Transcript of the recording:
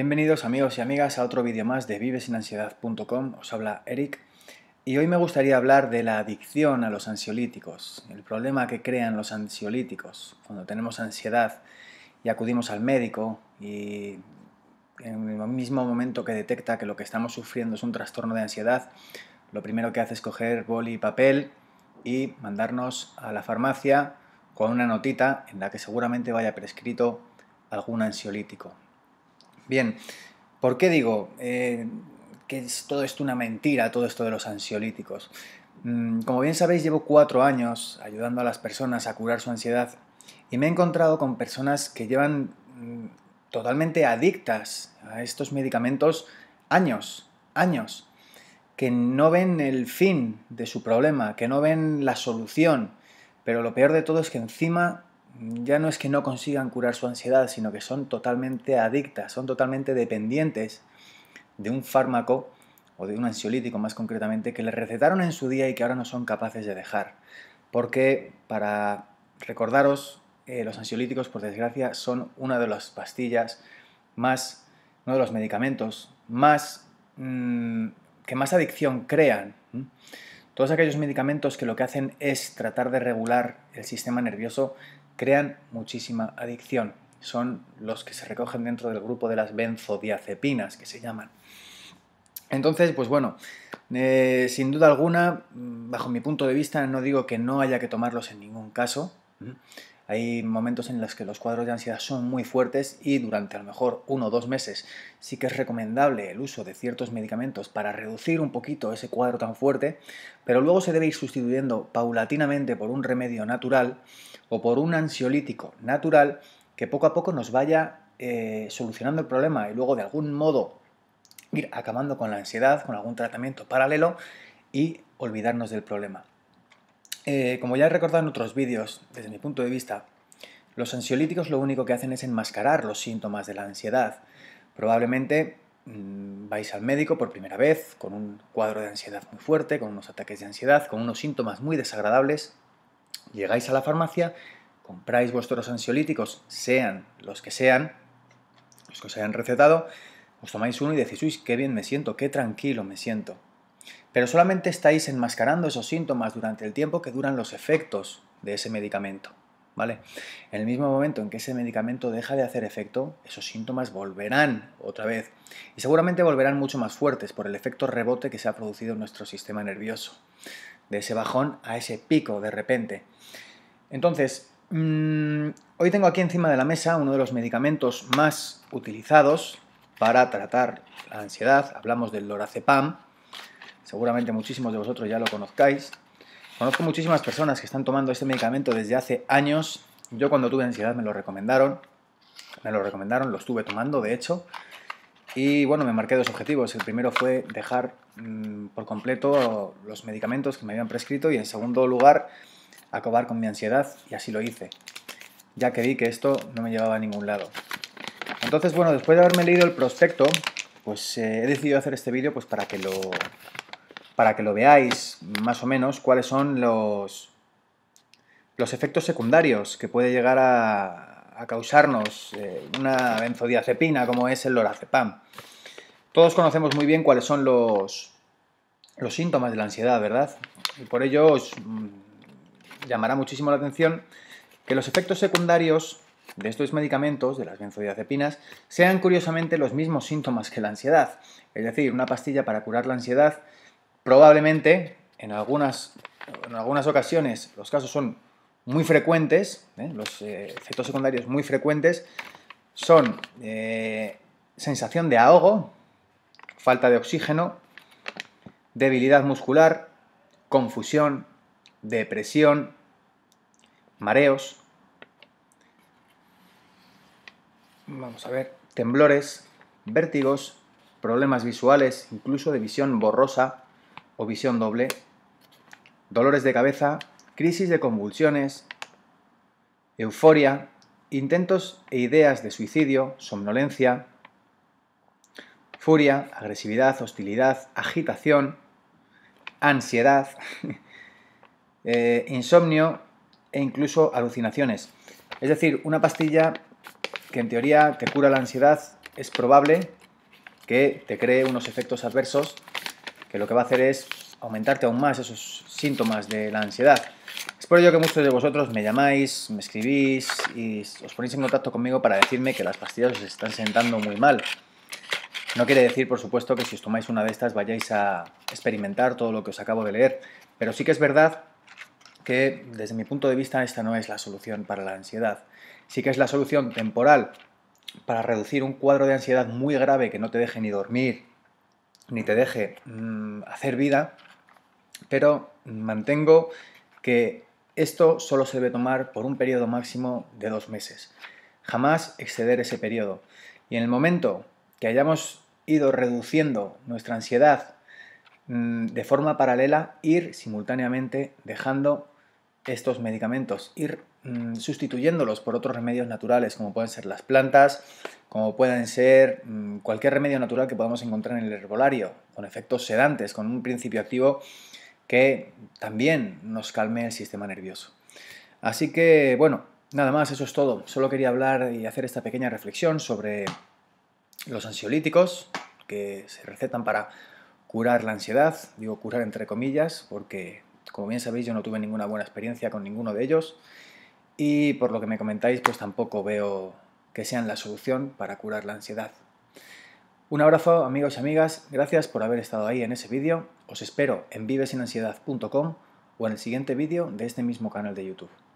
Bienvenidos amigos y amigas a otro vídeo más de vivesinansiedad.com, os habla Eric y hoy me gustaría hablar de la adicción a los ansiolíticos, el problema que crean los ansiolíticos cuando tenemos ansiedad y acudimos al médico y en el mismo momento que detecta que lo que estamos sufriendo es un trastorno de ansiedad, lo primero que hace es coger boli y papel y mandarnos a la farmacia con una notita en la que seguramente vaya prescrito algún ansiolítico. Bien, ¿por qué digo eh, que es todo esto una mentira, todo esto de los ansiolíticos? Mm, como bien sabéis, llevo cuatro años ayudando a las personas a curar su ansiedad y me he encontrado con personas que llevan mm, totalmente adictas a estos medicamentos años, años, que no ven el fin de su problema, que no ven la solución, pero lo peor de todo es que encima ya no es que no consigan curar su ansiedad, sino que son totalmente adictas, son totalmente dependientes de un fármaco o de un ansiolítico más concretamente que les recetaron en su día y que ahora no son capaces de dejar. Porque, para recordaros, eh, los ansiolíticos, por desgracia, son una de las pastillas más, uno de los medicamentos más, mm, que más adicción crean. Todos aquellos medicamentos que lo que hacen es tratar de regular el sistema nervioso crean muchísima adicción. Son los que se recogen dentro del grupo de las benzodiazepinas, que se llaman. Entonces, pues bueno, eh, sin duda alguna, mm, bajo mi punto de vista, no digo que no haya que tomarlos en ningún caso, hay momentos en los que los cuadros de ansiedad son muy fuertes y durante a lo mejor uno o dos meses sí que es recomendable el uso de ciertos medicamentos para reducir un poquito ese cuadro tan fuerte, pero luego se debe ir sustituyendo paulatinamente por un remedio natural o por un ansiolítico natural que poco a poco nos vaya eh, solucionando el problema y luego de algún modo ir acabando con la ansiedad, con algún tratamiento paralelo y olvidarnos del problema. Eh, como ya he recordado en otros vídeos, desde mi punto de vista, los ansiolíticos lo único que hacen es enmascarar los síntomas de la ansiedad. Probablemente mm, vais al médico por primera vez con un cuadro de ansiedad muy fuerte, con unos ataques de ansiedad, con unos síntomas muy desagradables. Llegáis a la farmacia, compráis vuestros ansiolíticos, sean los que sean, los que os hayan recetado, os tomáis uno y decís, uy, qué bien me siento, qué tranquilo me siento pero solamente estáis enmascarando esos síntomas durante el tiempo que duran los efectos de ese medicamento. ¿Vale? En el mismo momento en que ese medicamento deja de hacer efecto, esos síntomas volverán otra vez y seguramente volverán mucho más fuertes por el efecto rebote que se ha producido en nuestro sistema nervioso, de ese bajón a ese pico de repente. Entonces, mm, hoy tengo aquí encima de la mesa uno de los medicamentos más utilizados para tratar la ansiedad, hablamos del lorazepam, seguramente muchísimos de vosotros ya lo conozcáis. Conozco muchísimas personas que están tomando este medicamento desde hace años. Yo cuando tuve ansiedad me lo recomendaron, me lo recomendaron, lo estuve tomando de hecho. Y bueno, me marqué dos objetivos. El primero fue dejar mm, por completo los medicamentos que me habían prescrito y en segundo lugar, acabar con mi ansiedad y así lo hice, ya que vi que esto no me llevaba a ningún lado. Entonces, bueno, después de haberme leído el prospecto, pues eh, he decidido hacer este vídeo pues, para que lo para que lo veáis más o menos cuáles son los, los efectos secundarios que puede llegar a, causarnos eh, una benzodiazepina como es el lorazepam. Todos conocemos muy bien cuáles son los, los síntomas de la ansiedad, ¿verdad? Y por ello os mm, llamará muchísimo la atención que los efectos secundarios de estos medicamentos, de las benzodiazepinas, sean curiosamente los mismos síntomas que la ansiedad. Es decir, una pastilla para curar la ansiedad probablemente en algunas, en algunas ocasiones los casos son muy frecuentes, ¿eh? los eh, efectos secundarios muy frecuentes son eh, sensación de ahogo, falta de oxígeno, debilidad muscular, confusión, depresión, mareos, vamos a ver, temblores, vértigos, problemas visuales, incluso de visión borrosa, o visión doble, dolores de cabeza, crisis de convulsiones, euforia, intentos e ideas de suicidio, somnolencia, furia, agresividad, hostilidad, agitación, ansiedad, eh, insomnio e incluso alucinaciones. Es decir, una pastilla que en teoría te cura la ansiedad es probable que te cree unos efectos adversos que lo que va a hacer es aumentarte aún más esos síntomas de la ansiedad. Es por ello que muchos de vosotros me llamáis, me escribís y os ponéis en contacto conmigo para decirme que las pastillas os están sentando muy mal. No quiere decir, por supuesto, que si os tomáis una de estas vayáis a experimentar todo lo que os acabo de leer, pero sí que es verdad que desde mi punto de vista esta no es la solución para la ansiedad. Sí que es la solución temporal para reducir un cuadro de ansiedad muy grave que no te deje ni dormir, ni te deje mm, hacer vida, pero mantengo que esto solo se debe tomar por un periodo máximo de dos meses. Jamás exceder ese periodo. Y en el momento que hayamos ido reduciendo nuestra ansiedad mm, de forma paralela, ir simultáneamente dejando estos medicamentos, ir mm, sustituyéndolos por otros remedios naturales, como pueden ser las plantas, como pueden ser mm, cualquier remedio natural que podamos encontrar en el herbolario, con efectos sedantes, con un principio activo que también nos calme el sistema nervioso. Así que, bueno, nada más, eso es todo. Solo quería hablar y hacer esta pequeña reflexión sobre los ansiolíticos que se recetan para curar la ansiedad, digo curar entre comillas, porque como bien sabéis, yo no tuve ninguna buena experiencia con ninguno de ellos y por lo que me comentáis, pues tampoco veo que sean la solución para curar la ansiedad. Un abrazo amigos y amigas, gracias por haber estado ahí en ese vídeo, os espero en vivesinansiedad.com o en el siguiente vídeo de este mismo canal de YouTube.